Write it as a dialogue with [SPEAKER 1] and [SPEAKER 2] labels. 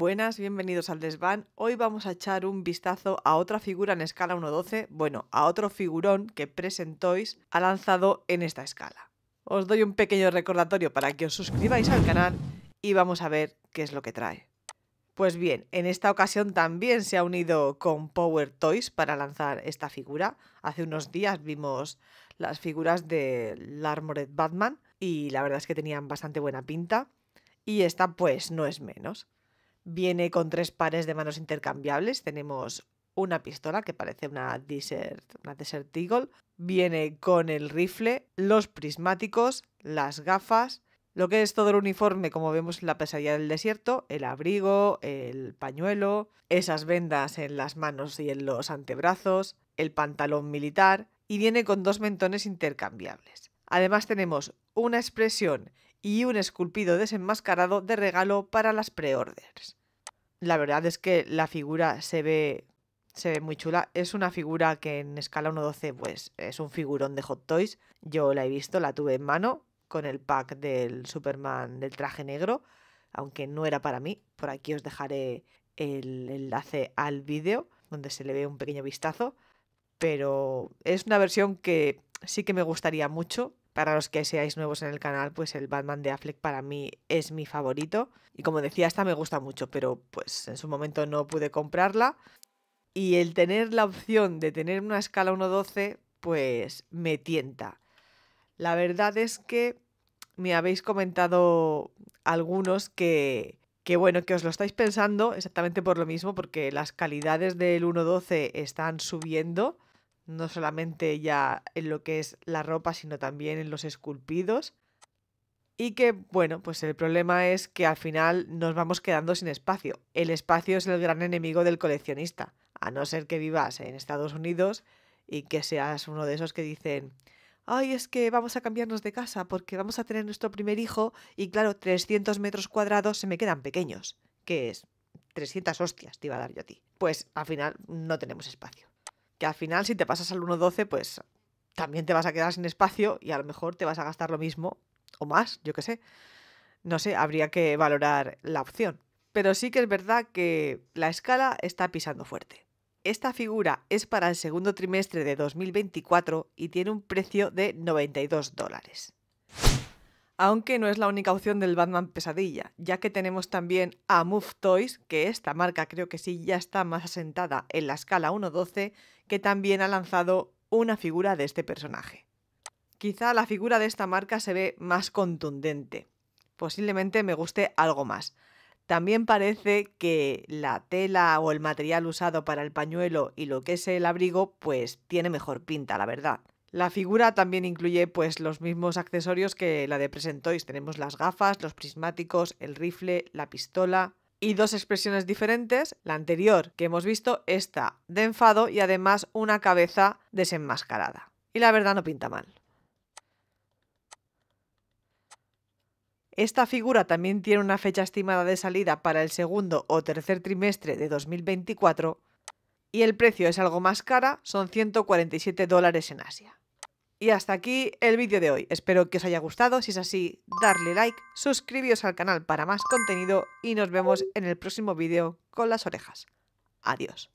[SPEAKER 1] Buenas, bienvenidos al desván. Hoy vamos a echar un vistazo a otra figura en escala 1.12, bueno, a otro figurón que Toys ha lanzado en esta escala. Os doy un pequeño recordatorio para que os suscribáis al canal y vamos a ver qué es lo que trae. Pues bien, en esta ocasión también se ha unido con Power Toys para lanzar esta figura. Hace unos días vimos las figuras de Armored Batman y la verdad es que tenían bastante buena pinta y esta pues no es menos. Viene con tres pares de manos intercambiables. Tenemos una pistola que parece una Desert, una Eagle. Viene con el rifle, los prismáticos, las gafas, lo que es todo el uniforme, como vemos en la pesadilla del desierto, el abrigo, el pañuelo, esas vendas en las manos y en los antebrazos, el pantalón militar y viene con dos mentones intercambiables. Además tenemos una expresión y un esculpido desenmascarado de regalo para las pre-orders. La verdad es que la figura se ve, se ve muy chula. Es una figura que en escala 1.12 pues, es un figurón de Hot Toys. Yo la he visto, la tuve en mano con el pack del Superman del traje negro, aunque no era para mí. Por aquí os dejaré el enlace al vídeo donde se le ve un pequeño vistazo. Pero es una versión que sí que me gustaría mucho. Para los que seáis nuevos en el canal, pues el Batman de Affleck para mí es mi favorito. Y como decía, esta me gusta mucho, pero pues en su momento no pude comprarla. Y el tener la opción de tener una escala 1.12, pues me tienta. La verdad es que me habéis comentado algunos que, bueno, que os lo estáis pensando exactamente por lo mismo, porque las calidades del 1.12 están subiendo no solamente ya en lo que es la ropa, sino también en los esculpidos. Y que, bueno, pues el problema es que al final nos vamos quedando sin espacio. El espacio es el gran enemigo del coleccionista, a no ser que vivas en Estados Unidos y que seas uno de esos que dicen, ay, es que vamos a cambiarnos de casa porque vamos a tener nuestro primer hijo y claro, 300 metros cuadrados se me quedan pequeños, que es 300 hostias te iba a dar yo a ti. Pues al final no tenemos espacio que al final si te pasas al 1.12 pues también te vas a quedar sin espacio y a lo mejor te vas a gastar lo mismo o más, yo qué sé. No sé, habría que valorar la opción. Pero sí que es verdad que la escala está pisando fuerte. Esta figura es para el segundo trimestre de 2024 y tiene un precio de 92 dólares aunque no es la única opción del Batman pesadilla, ya que tenemos también a Move Toys, que esta marca creo que sí ya está más asentada en la escala 1.12, que también ha lanzado una figura de este personaje. Quizá la figura de esta marca se ve más contundente, posiblemente me guste algo más. También parece que la tela o el material usado para el pañuelo y lo que es el abrigo pues tiene mejor pinta, la verdad. La figura también incluye pues los mismos accesorios que la de Presentois. Tenemos las gafas, los prismáticos, el rifle, la pistola y dos expresiones diferentes, la anterior que hemos visto, está de enfado y además una cabeza desenmascarada. Y la verdad no pinta mal. Esta figura también tiene una fecha estimada de salida para el segundo o tercer trimestre de 2024 y el precio es algo más cara, son 147 dólares en Asia. Y hasta aquí el vídeo de hoy. Espero que os haya gustado. Si es así, darle like, suscribiros al canal para más contenido y nos vemos en el próximo vídeo con las orejas. Adiós.